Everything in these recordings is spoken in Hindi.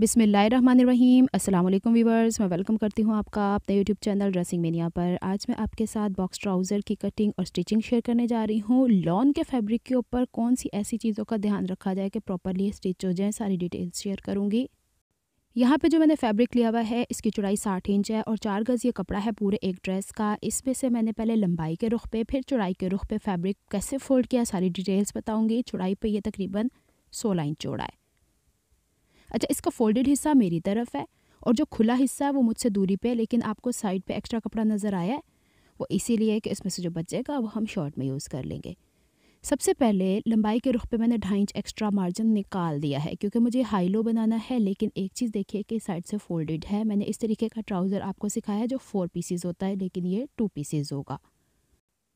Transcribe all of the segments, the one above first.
बिसमीम अल्लाम वीवर्स मैं वेलकम करती हूँ आपका अपने यूट्यूब चैनल ड्रेसिंग मीनिया पर आज मैं आपके साथ बॉक्स ट्राउज़र की कटिंग और स्टिचिंग शेयर करने जा रही हूँ लॉन के फैब्रिक के ऊपर कौन सी ऐसी चीज़ों का ध्यान रखा जाए कि प्रॉपरली स्टिच हो जाए सारी डिटेल्स शेयर करूँगी यहाँ पे जो मैंने फैब्रिक लिया हुआ है इसकी चौड़ाई साठ इंच है और चार गज़ ये कपड़ा है पूरे एक ड्रेस का इसमें से मैंने पहले लंबाई के रुख पे फिर चौड़ाई के रुख पे फैब्रिक कैसे फोल्ड किया सारी डिटेल्स बताऊँगी चौड़ाई पे ये तकरीबन सोलह इंच चौड़ा है अच्छा इसका फोल्डेड हिस्सा मेरी तरफ है और जो खुला हिस्सा है वो मुझसे दूरी पे है लेकिन आपको साइड पे एक्स्ट्रा कपड़ा नज़र आया है वो इसीलिए कि इसमें से जो बचेगा वो हम शॉर्ट में यूज़ कर लेंगे सबसे पहले लंबाई के रुख पे मैंने ढाई इंच एक्स्ट्रा मार्जिन निकाल दिया है क्योंकि मुझे हाई लो बनाना है लेकिन एक चीज़ देखिए कि साइड से फोल्डेड है मैंने इस तरीके का ट्राउज़र आपको सिखाया है जो फोर पीसीज होता है लेकिन ये टू पीसीज होगा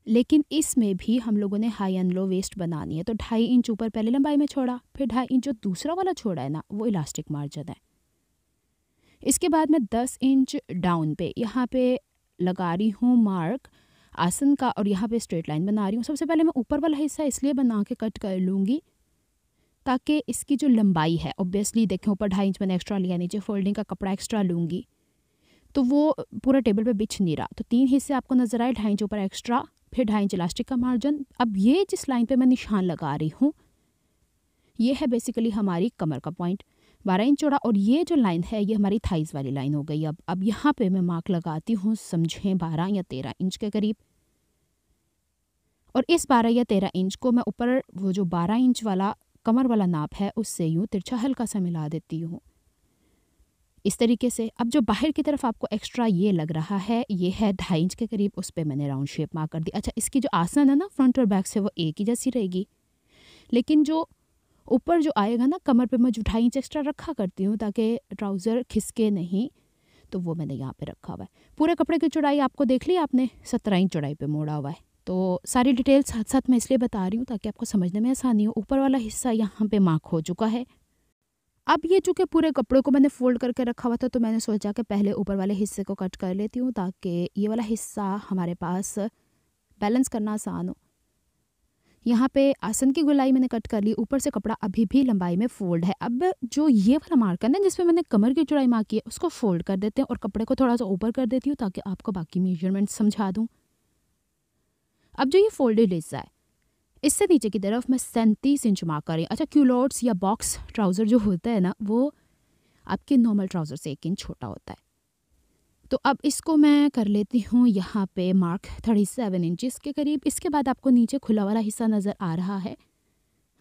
लेकिन इसमें भी हम लोगों ने हाई एंड लो वेस्ट बनानी है तो ढाई इंच ऊपर पहले लंबाई में छोड़ा फिर ढाई इंच जो दूसरा वाला छोड़ा है ना वो इलास्टिक मार्जिन है इसके बाद मैं दस इंच डाउन पे यहाँ पे लगा रही हूँ मार्क आसन का और यहाँ पे स्ट्रेट लाइन बना रही हूँ सबसे पहले मैं ऊपर वाला हिस्सा इसलिए बना के कट कर लूँगी ताकि इसकी जो लंबाई है ऑब्वियसली देखें ऊपर ढाई इंच मैंने एक्स्ट्रा लिया नीचे फोल्डिंग का कपड़ा एक्स्ट्रा लूँगी तो वो पूरा टेबल पे बिछ नहीं रहा तो तीन हिस्से आपको नज़र आए ढाई इंच ऊपर एक्स्ट्रा फिर ढाई इंच इलास्टिक का मार्जिन अब ये जिस लाइन पे मैं निशान लगा रही हूँ ये है बेसिकली हमारी कमर का पॉइंट बारह इंच चौड़ा और ये जो लाइन है ये हमारी थाइस वाली लाइन हो गई अब अब यहाँ पे मैं मार्क लगाती हूँ समझें बारह या तेरह इंच के करीब और इस बारह या तेरह इंच को मैं ऊपर वो जो बारह इंच वाला कमर वाला नाप है उससे यूँ तिरछा हल्का सा मिला देती हूँ इस तरीके से अब जो बाहर की तरफ आपको एक्स्ट्रा ये लग रहा है ये है ढाई इंच के करीब उस पर मैंने राउंड शेप मार कर दी अच्छा इसकी जो आसन है ना फ्रंट और बैक से वो एक ही जैसी रहेगी लेकिन जो ऊपर जो आएगा ना कमर पे मैं जो ढाई इंच एक्स्ट्रा रखा करती हूँ ताकि ट्राउज़र खिसके नहीं तो वो मैंने यहाँ पे रखा हुआ है पूरे कपड़े की चौड़ाई आपको देख ली आपने सत्रह इंच चौड़ाई पे मोड़ा हुआ है तो सारी डिटेल्स साथ साथ मैं इसलिए बता रही हूँ ताकि आपको समझने में आसानी हो ऊपर वाला हिस्सा यहाँ पे मार्क हो चुका है अब ये चूँकि पूरे कपड़े को मैंने फोल्ड करके रखा हुआ था तो मैंने सोचा कि पहले ऊपर वाले हिस्से को कट कर लेती हूँ ताकि ये वाला हिस्सा हमारे पास बैलेंस करना आसान हो यहाँ पे आसन की गुलाई मैंने कट कर ली ऊपर से कपड़ा अभी भी लंबाई में फोल्ड है अब जो ये वाला मार्कर है जिसमें मैंने कमर की चौड़ाई मार्क की है उसको फोल्ड कर देते हैं और कपड़े को थोड़ा सा ऊपर कर देती हूँ ताकि आपको बाकी मेजरमेंट समझा दूँ अब जो ये फोल्डेड हिस्सा है इससे नीचे की तरफ मैं सैंतीस इंच मार्क रही अच्छा क्यूलॉट्स या बॉक्स ट्राउज़र जो होता है ना वो आपके नॉर्मल ट्राउज़र से एक इंच छोटा होता है तो अब इसको मैं कर लेती हूँ यहाँ पे मार्क थर्टी सेवन इंचज़ के करीब इसके बाद आपको नीचे खुला वाला हिस्सा नज़र आ रहा है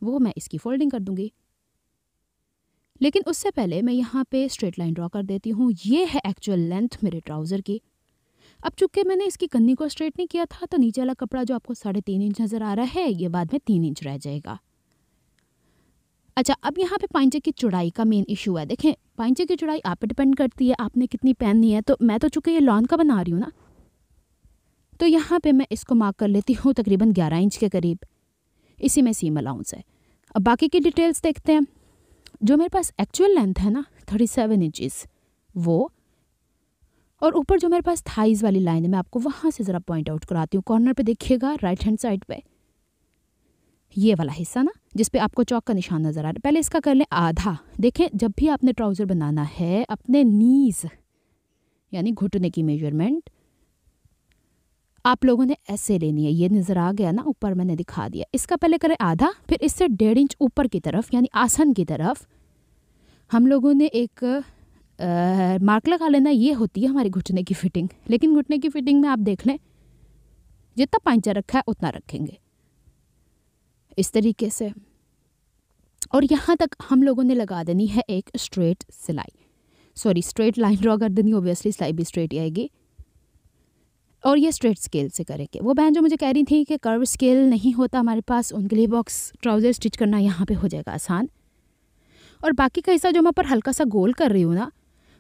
वो मैं इसकी फोल्डिंग कर दूँगी लेकिन उससे पहले मैं यहाँ पे स्ट्रेट लाइन ड्रॉ कर देती हूँ ये है एक्चुअल लेंथ मेरे ट्राउज़र की अब चूंकि मैंने इसकी कन्नी को स्ट्रेट नहीं किया था तो नीचे वाला कपड़ा जो आपको साढ़े तीन इंच नज़र आ रहा है ये बाद में तीन इंच रह जाएगा अच्छा अब यहाँ पे पाइंचे की चौड़ाई का मेन इशू है देखें पाइंचे की चौड़ाई आप पे डिपेंड करती है आपने कितनी पहननी है तो मैं तो चूँकि ये लॉन का बना रही हूँ ना तो यहाँ पर मैं इसको मार्क कर लेती हूँ तकरीबन ग्यारह इंच के करीब इसी में सीम अलाउंस है अब बाकी की डिटेल्स देखते हैं जो मेरे पास एक्चुअल लेंथ है ना थर्टी सेवन वो और ऊपर जो मेरे पास थाइज वाली लाइन है मैं आपको वहां से ज़रा पॉइंट आउट कराती हूँ कॉर्नर पे देखिएगा राइट हैंड साइड पे ये वाला हिस्सा ना जिस पे आपको चौक का निशान नज़र आ रहा है पहले इसका कर लें आधा देखें जब भी आपने ट्राउज़र बनाना है अपने नीज़ यानी घुटने की मेजरमेंट आप लोगों ने ऐसे लेनी है ये नज़र आ गया ना ऊपर मैंने दिखा दिया इसका पहले करें आधा फिर इससे डेढ़ इंच ऊपर की तरफ यानी आसन की तरफ हम लोगों ने एक मार्क लगा लेना ये होती है हमारे घुटने की फिटिंग लेकिन घुटने की फिटिंग में आप देख लें जितना पैंचा रखा है उतना रखेंगे इस तरीके से और यहाँ तक हम लोगों ने लगा देनी है एक स्ट्रेट सिलाई सॉरी स्ट्रेट लाइन ड्रॉ कर देनी ओबियसली सिलाई भी स्ट्रेट आएगी और ये स्ट्रेट स्केल से करेंगे वो बहन जो मुझे कह रही थी कि कर्व स्केल नहीं होता हमारे पास उनके लिए बॉक्स ट्राउज़र स्टिच करना यहाँ पे हो जाएगा आसान और बाकी का हिस्सा जो मैं पर हल्का सा गोल कर रही हूँ ना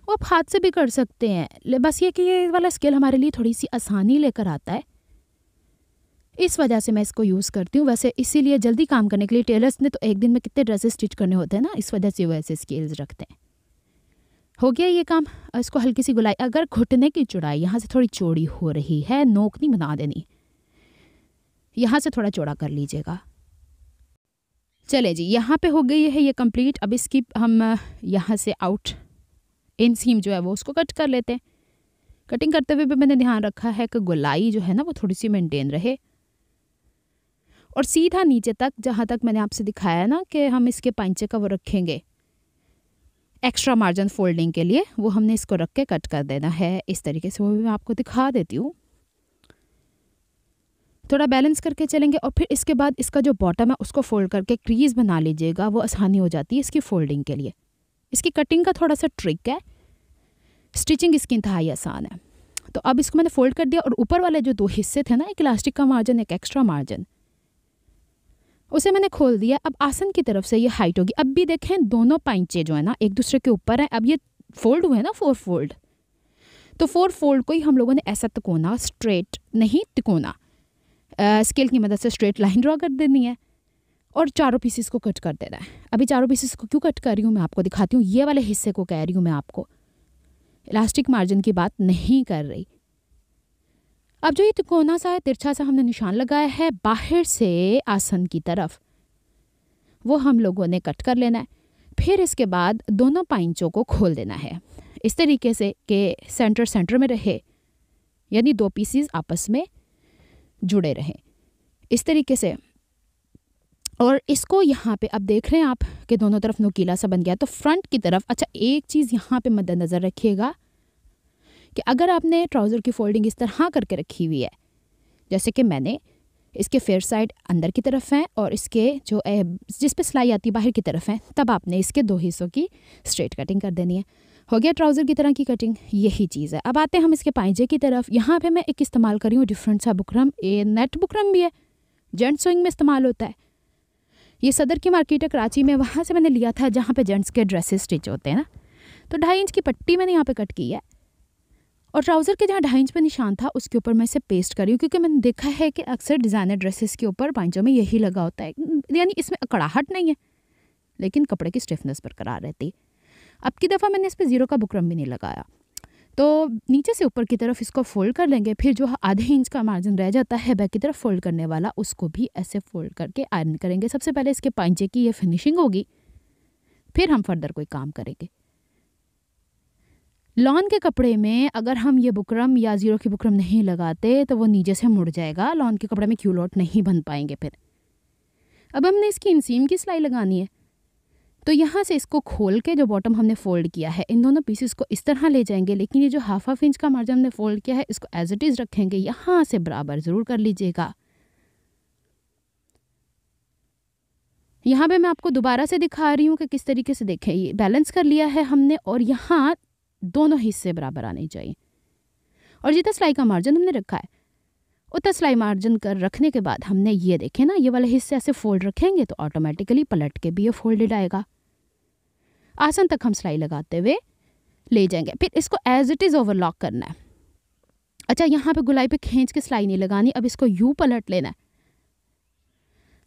वो आप हाथ से भी कर सकते हैं बस ये कि ये वाला स्केल हमारे लिए थोड़ी सी आसानी लेकर आता है इस वजह से मैं इसको यूज़ करती हूँ वैसे इसीलिए जल्दी काम करने के लिए टेलर्स ने तो एक दिन में कितने ड्रेसेस स्टिच करने होते हैं ना इस वजह से वो ऐसे स्केल्स रखते हैं हो गया ये काम इसको हल्की सी गुलाई अगर घुटने की चौड़ाई यहाँ से थोड़ी चौड़ी हो रही है नोक नहीं बना देनी यहाँ से थोड़ा चौड़ा कर लीजिएगा चले जी यहाँ पे हो गई है ये कंप्लीट अब इसकी हम यहाँ से आउट इन सीम जो है वो उसको कट कर लेते हैं कटिंग करते हुए भी मैंने ध्यान रखा है कि गुलाई जो है ना वो थोड़ी सी मेंटेन रहे और सीधा नीचे तक जहाँ तक मैंने आपसे दिखाया ना कि हम इसके पैंचे का वो रखेंगे एक्स्ट्रा मार्जिन फोल्डिंग के लिए वो हमने इसको रख के कट कर देना है इस तरीके से वो भी मैं आपको दिखा देती हूँ थोड़ा बैलेंस करके चलेंगे और फिर इसके बाद इसका जो बॉटम है उसको फोल्ड करके क्रीज़ बना लीजिएगा वो आसानी हो जाती है इसकी फोल्डिंग के लिए इसकी कटिंग का थोड़ा सा ट्रिक है स्टिचिंग इसकी इंतहाई आसान है तो अब इसको मैंने फोल्ड कर दिया और ऊपर वाले जो दो हिस्से थे ना एक इलास्टिक का मार्जिन एक एक्स्ट्रा मार्जिन उसे मैंने खोल दिया अब आसन की तरफ से ये हाइट होगी अब भी देखें दोनों पाइंचे जो है ना एक दूसरे के ऊपर हैं अब ये फोल्ड हुए हैं ना फोर फोल्ड तो फोर फोल्ड को ही हम लोगों ने ऐसा तिकोना स्ट्रेट नहीं तिकोना स्केल की मदद से स्ट्रेट लाइन ड्रॉ कर देनी है और चारों पीसेस को कट कर देना है अभी चारों पीसेस को क्यों कट कर रही हूँ मैं आपको दिखाती हूँ ये वाले हिस्से को कह रही हूँ मैं आपको इलास्टिक मार्जिन की बात नहीं कर रही अब जो ये तिकोना सा है तिरछा सा हमने निशान लगाया है बाहर से आसन की तरफ वो हम लोगों ने कट कर लेना है फिर इसके बाद दोनों पाइंचों को खोल देना है इस तरीके से कि सेंटर सेंटर में रहे यानी दो पीसीज आपस में जुड़े रहें इस तरीके से और इसको यहाँ पे अब देख रहे हैं आप कि दोनों तरफ नुकीला सा बन गया तो फ्रंट की तरफ अच्छा एक चीज़ यहाँ पे मद्दनज़र रखिएगा कि अगर आपने ट्राउज़र की फोल्डिंग इस तरह करके रखी हुई है जैसे कि मैंने इसके फेयर साइड अंदर की तरफ हैं और इसके जो जिस पे सिलाई आती है बाहर की तरफ हैं तब आपने इसके दो हिस्सों की स्ट्रेट कटिंग कर देनी है हो गया ट्राउज़र की तरह की कटिंग यही चीज़ है अब आते हैं हम इसके पाइजे की तरफ यहाँ पे मैं एक इस्तेमाल कर रही हूँ डिफरेंट सा बुकरम ए नेट बुकरम भी है जेंट स्विंग में इस्तेमाल होता है ये सदर की मार्केट है कराची में वहाँ से मैंने लिया था जहाँ पे जेंट्स के ड्रेसेस स्टिच होते हैं ना तो ढाई इंच की पट्टी मैंने यहाँ पे कट की है और ट्राउज़र के जहाँ ढाई इंच पे निशान था उसके ऊपर मैं इसे पेस्ट करी हूँ क्योंकि मैंने देखा है कि अक्सर डिज़ाइनर ड्रेसेस के ऊपर पाइचों में यही लगा होता है यानी इसमें अकड़ाहट नहीं है लेकिन कपड़े की स्टिफनेस बरकरार रहती अब की दफ़ा मैंने इस पर ज़ीरो का बुकरम भी नहीं लगाया तो नीचे से ऊपर की तरफ इसको फोल्ड कर लेंगे फिर जो आधे इंच का मार्जिन रह जाता है बैक की तरफ फोल्ड करने वाला उसको भी ऐसे फोल्ड करके आयरन करेंगे सबसे पहले इसके पाइचे की ये फिनिशिंग होगी फिर हम फर्दर कोई काम करेंगे लॉन के कपड़े में अगर हम ये बुकरम या ज़ीरो की बुकरम नहीं लगाते तो वो नीचे से मुड़ जाएगा लॉन के कपड़े में क्यूलॉट नहीं बन पाएंगे फिर अब हमने इसकी इनसीम की सिलाई लगानी है तो यहाँ से इसको खोल के जो बॉटम हमने फोल्ड किया है इन दोनों पीसेस को इस तरह ले जाएंगे लेकिन ये जो हाफ हाफ इंच का मार्जिन हमने फोल्ड किया है इसको एज इट इज़ रखेंगे यहाँ से बराबर ज़रूर कर लीजिएगा यहाँ पे मैं आपको दोबारा से दिखा रही हूँ कि किस तरीके से देखें ये बैलेंस कर लिया है हमने और यहाँ दोनों हिस्से बराबर आने चाहिए और जितना सिलाई का मार्जिन हमने रखा है उतना सिलाई मार्जिन कर रखने के बाद हमने ये देखे ना ये वाले हिस्से ऐसे फोल्ड रखेंगे तो ऑटोमेटिकली पलट के भी ये फोल्डेड आएगा आसन तक हम सिलाई लगाते हुए ले जाएंगे फिर इसको as it is over lock करना है अच्छा यहाँ पे गुलाई पे खींच के सिलाई नहीं लगानी अब इसको यू पलट लेना है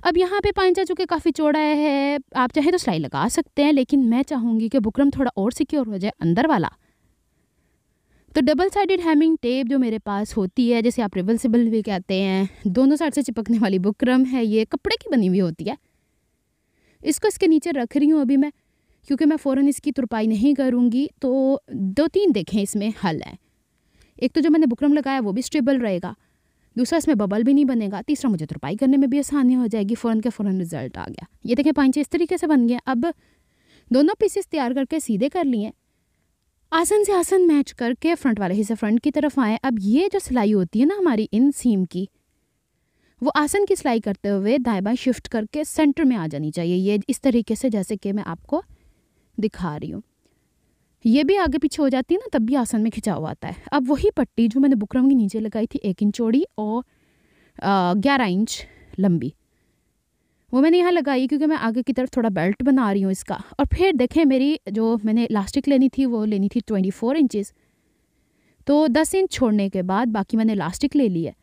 अब यहाँ पे पाइंचा चूँकि काफ़ी चौड़ा है आप चाहे तो सिलाई लगा सकते हैं लेकिन मैं चाहूँगी कि बुकरम थोड़ा और सिक्योर हो जाए अंदर वाला तो डबल साइडेड हैमिंग टेप जो मेरे पास होती है जैसे आप रिवर्सिबल भी कहते हैं दोनों साइड से चिपकने वाली बुकरम है ये कपड़े की बनी हुई होती है इसको इसके नीचे रख रही हूँ अभी मैं क्योंकि मैं फ़ौर इसकी तुरपाई नहीं करूँगी तो दो तीन देखें इसमें हल है एक तो जो मैंने बुकरम लगाया वो भी स्टेबल रहेगा दूसरा इसमें बबल भी नहीं बनेगा तीसरा मुझे तुरपाई करने में भी आसानी हो जाएगी फ़ौरन के फ़ौरन रिज़ल्ट आ गया ये देखें पाइचे इस तरीके से बन गया अब दोनों पीसेस तैयार करके सीधे कर लिए आसन से आसन मैच करके फ्रंट वाले हिस्से फ्रंट की तरफ आएँ अब ये जो सिलाई होती है ना हमारी इन सीम की वो आसन की सिलाई करते हुए दाएँ बाएँ शिफ्ट करके सेंटर में आ जानी चाहिए ये इस तरीके से जैसे कि मैं आपको दिखा रही हूँ ये भी आगे पीछे हो जाती है ना तब भी आसन में खिंचाव आता है अब वही पट्टी जो मैंने बुकरम के नीचे लगाई थी एक इंच चौड़ी और ग्यारह इंच लंबी वो मैंने यहाँ लगाई क्योंकि मैं आगे की तरफ थोड़ा बेल्ट बना रही हूँ इसका और फिर देखें मेरी जो मैंने इलास्टिक लेनी थी वो लेनी थी ट्वेंटी फोर इंचज़ तो दस इंच छोड़ने के बाद बाकी मैंने इलास्टिक ले ली है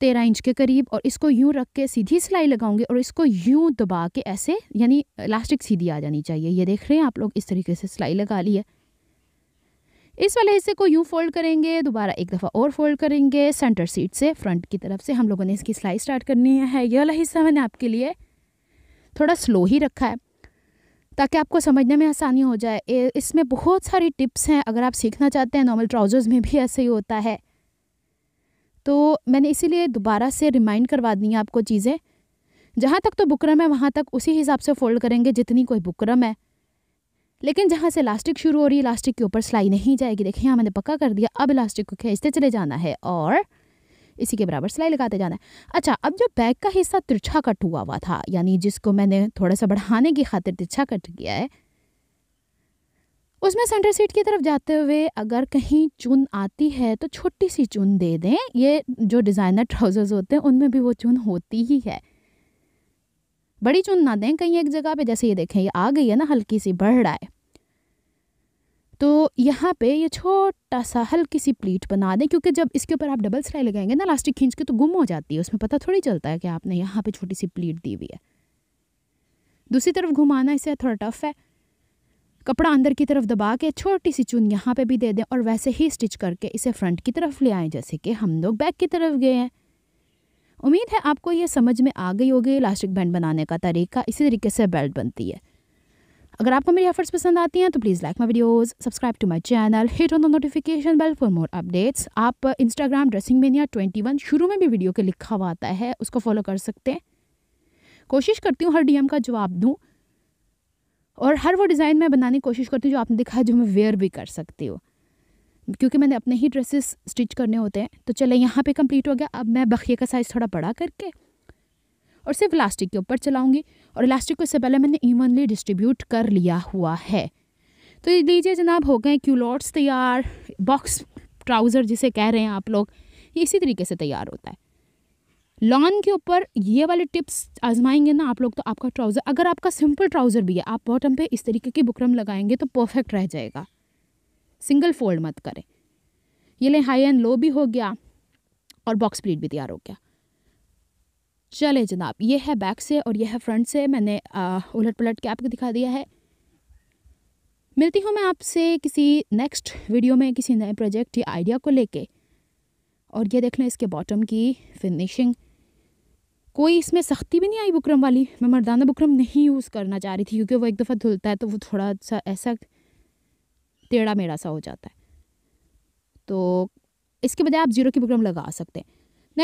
तेरह इंच के करीब और इसको यूँ रख के सीधी सिलाई लगाऊंगे और इसको यूँ दबा के ऐसे यानी इलास्टिक सीधी आ जानी चाहिए ये देख रहे हैं आप लोग इस तरीके से सिलाई लगा ली है इस वाले हिस्से को यूँ फोल्ड करेंगे दोबारा एक दफ़ा और फोल्ड करेंगे सेंटर सीट से फ्रंट की तरफ से हम लोगों ने इसकी सिलाई स्टार्ट करनी है यह वाला हिस्सा मैंने आपके लिए थोड़ा स्लो ही रखा है ताकि आपको समझने में आसानी हो जाए इसमें बहुत सारी टिप्स हैं अगर आप सीखना चाहते हैं नॉर्मल ट्राउज़र्स में भी ऐसे ही होता है तो मैंने इसीलिए दोबारा से रिमाइंड करवा दी हैं आपको चीज़ें जहाँ तक तो बुकरम है वहाँ तक उसी हिसाब से फोल्ड करेंगे जितनी कोई बुकरम है लेकिन जहाँ से इलास्टिक शुरू हो रही है इलास्टिक के ऊपर सिलाई नहीं जाएगी देखिए यहाँ मैंने पक्का कर दिया अब इलास्टिक को खींचते चले जाना है और इसी के बराबर सिलाई लगाते जाना है अच्छा अब जो बैग का हिस्सा तिरछा कट हुआ हुआ था यानी जिसको मैंने थोड़ा सा बढ़ाने की खातिर तिरछा कट किया है उसमें सेंटर सीट की तरफ जाते हुए अगर कहीं चुन आती है तो छोटी सी चुन दे दें ये जो डिज़ाइनर ट्राउज़र्स होते हैं उनमें भी वो चुन होती ही है बड़ी चुन ना दें कहीं एक जगह पे जैसे ये देखें ये आ गई है ना हल्की सी बढ़ रहा है तो यहाँ पे ये छोटा सा हल्की सी प्लीट बना दें क्योंकि जब इसके ऊपर आप डबल सिलाई लगाएंगे ना लास्टिक खींच के तो गुम हो जाती है उसमें पता थोड़ी चलता है कि आपने यहाँ पे छोटी सी प्लीट दी हुई है दूसरी तरफ घुमाना इससे थोड़ा टफ है कपड़ा अंदर की तरफ दबा के छोटी सी चून यहाँ पे भी दे दें और वैसे ही स्टिच करके इसे फ्रंट की तरफ ले आएँ जैसे कि हम लोग बैक की तरफ गए हैं उम्मीद है आपको ये समझ में आ गई होगी इलास्टिक बैंड बनाने का तरीका इसी तरीके से बेल्ट बनती है अगर आपको मेरी एफर्ट्स पसंद आती हैं तो please like my videos subscribe to my channel hit on the notification bell for more updates आप Instagram dressing mania twenty one शुरू में भी वीडियो के लिखा हुआ आता है उसको फॉलो कर सकते हैं कोशिश करती हूँ हर डीएम का जवाब दूँ और हर वो डिज़ाइन मैं बनाने की कोशिश करती हूँ जो आपने देखा है जो मैं वेयर भी कर सकती हूँ क्योंकि मैंने अपने ही ड्रेसेस स्टिच करने होते हैं तो चले यहाँ पे कंप्लीट हो गया अब मैं बखिए का साइज़ थोड़ा बड़ा करके और सिर्फ इलास्टिक के ऊपर चलाऊँगी और इलास्टिक को इससे पहले मैंने इवनली डिस्ट्रीब्यूट कर लिया हुआ है तो ये लीजिए जनाब हो गए क्यूलॉट्स तैयार बॉक्स ट्राउज़र जिसे कह रहे हैं आप लोग ये इसी तरीके से तैयार होता है लॉन के ऊपर ये वाले टिप्स आजमाएंगे ना आप लोग तो आपका ट्राउज़र अगर आपका सिंपल ट्राउज़र भी है आप बॉटम पे इस तरीके की बुकरम लगाएंगे तो परफेक्ट रह जाएगा सिंगल फोल्ड मत करें ये लें हाई एंड लो भी हो गया और बॉक्स प्लीट भी तैयार हो गया चले जनाब ये है बैक से और यह है फ्रंट से मैंने उलट पलट के आपको दिखा दिया है मिलती हूँ मैं आपसे किसी नेक्स्ट वीडियो में किसी नए प्रोजेक्ट या आइडिया को लेके और ये देख लें इसके बॉटम की फिनिशिंग कोई इसमें सख्ती भी नहीं आई बुकरम वाली मैं मर्दाना बुकरम नहीं यूज़ करना चाह रही थी क्योंकि वो एक दफ़ा धुलता है तो वो थोड़ा सा ऐसा टेढ़ा मेढ़ा सा हो जाता है तो इसके बजाय आप ज़ीरो की बुकरम लगा सकते हैं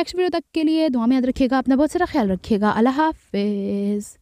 नेक्स्ट वीडियो तक के लिए दुआ में याद रखिएगा अपना बहुत सारा ख्याल रखिएगा अल्लाह हाफिज़